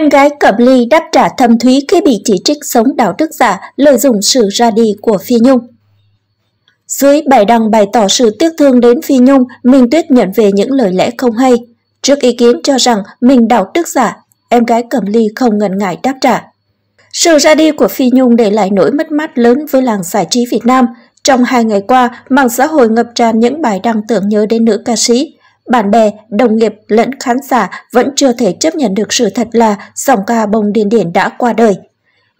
Em gái Cẩm Ly đáp trả thâm thúy khi bị chỉ trích sống đạo đức giả, lợi dụng sự ra đi của Phi Nhung. Dưới bài đăng bày tỏ sự tiếc thương đến Phi Nhung, Minh Tuyết nhận về những lời lẽ không hay. Trước ý kiến cho rằng mình đạo đức giả, em gái Cẩm Ly không ngần ngại đáp trả. Sự ra đi của Phi Nhung để lại nỗi mất mát lớn với làng giải trí Việt Nam. Trong hai ngày qua, mạng xã hội ngập tràn những bài đăng tưởng nhớ đến nữ ca sĩ bạn bè, đồng nghiệp lẫn khán giả vẫn chưa thể chấp nhận được sự thật là giọng ca bông điên điển đã qua đời.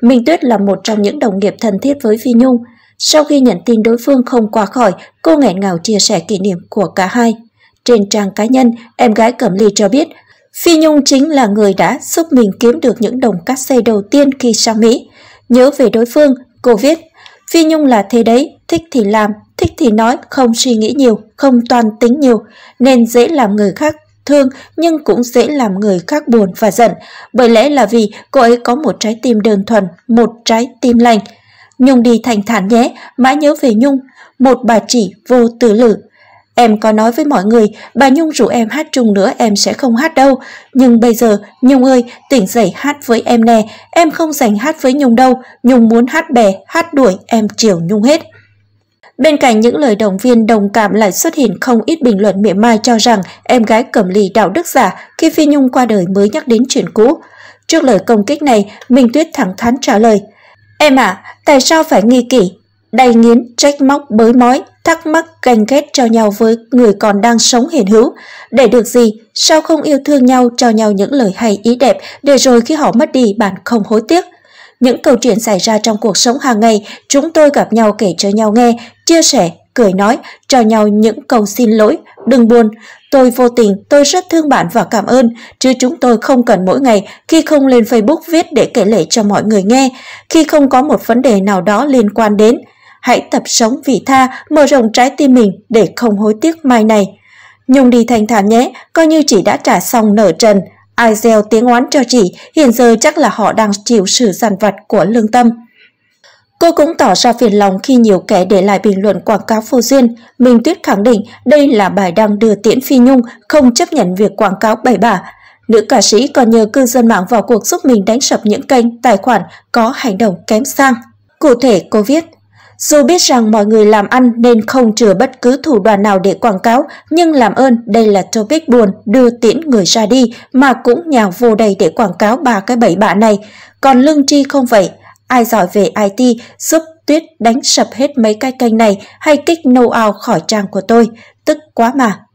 Minh Tuyết là một trong những đồng nghiệp thân thiết với Phi Nhung. Sau khi nhận tin đối phương không qua khỏi, cô nghẹn ngào chia sẻ kỷ niệm của cả hai. Trên trang cá nhân, em gái Cẩm Ly cho biết, Phi Nhung chính là người đã giúp mình kiếm được những đồng cát xe đầu tiên khi sang Mỹ. Nhớ về đối phương, cô viết, Phi Nhung là thế đấy, thích thì làm, thích thì nói, không suy nghĩ nhiều, không toàn tính nhiều, nên dễ làm người khác thương nhưng cũng dễ làm người khác buồn và giận, bởi lẽ là vì cô ấy có một trái tim đơn thuần, một trái tim lành. Nhung đi thành thản nhé, mãi nhớ về Nhung, một bà chỉ vô tư lử, Em có nói với mọi người, bà Nhung rủ em hát chung nữa em sẽ không hát đâu. Nhưng bây giờ, Nhung ơi, tỉnh dậy hát với em nè, em không dành hát với Nhung đâu. Nhung muốn hát bè, hát đuổi, em chiều Nhung hết. Bên cạnh những lời động viên đồng cảm lại xuất hiện không ít bình luận mỉa mai cho rằng em gái cẩm lì đạo đức giả khi Phi Nhung qua đời mới nhắc đến chuyện cũ. Trước lời công kích này, Minh Tuyết thẳng thắn trả lời Em à, tại sao phải nghi kỷ? Đầy nghiến, trách móc, bới mói, thắc mắc ganh ghét cho nhau với người còn đang sống hiện hữu. Để được gì, sao không yêu thương nhau cho nhau những lời hay ý đẹp để rồi khi họ mất đi bạn không hối tiếc. Những câu chuyện xảy ra trong cuộc sống hàng ngày, chúng tôi gặp nhau kể cho nhau nghe, chia sẻ, cười nói, cho nhau những câu xin lỗi, đừng buồn. Tôi vô tình, tôi rất thương bạn và cảm ơn, chứ chúng tôi không cần mỗi ngày khi không lên Facebook viết để kể lể cho mọi người nghe, khi không có một vấn đề nào đó liên quan đến hãy tập sống vì tha, mở rộng trái tim mình để không hối tiếc mai này. Nhung đi thanh thản nhé, coi như chị đã trả xong nợ trần. Ai gieo tiếng oán cho chị, hiện giờ chắc là họ đang chịu sự giàn vặt của lương tâm. Cô cũng tỏ ra phiền lòng khi nhiều kẻ để lại bình luận quảng cáo phô duyên. Minh Tuyết khẳng định đây là bài đăng đưa tiễn Phi Nhung, không chấp nhận việc quảng cáo bậy bạ. Nữ ca sĩ còn nhờ cư dân mạng vào cuộc giúp mình đánh sập những kênh, tài khoản có hành động kém sang. Cụ thể cô viết, dù biết rằng mọi người làm ăn nên không chừa bất cứ thủ đoạn nào để quảng cáo, nhưng làm ơn đây là topic buồn đưa tiễn người ra đi mà cũng nhào vô đầy để quảng cáo ba cái bẫy bạ này. Còn lương tri không vậy, ai giỏi về IT giúp tuyết đánh sập hết mấy cái kênh này hay kích no out khỏi trang của tôi, tức quá mà.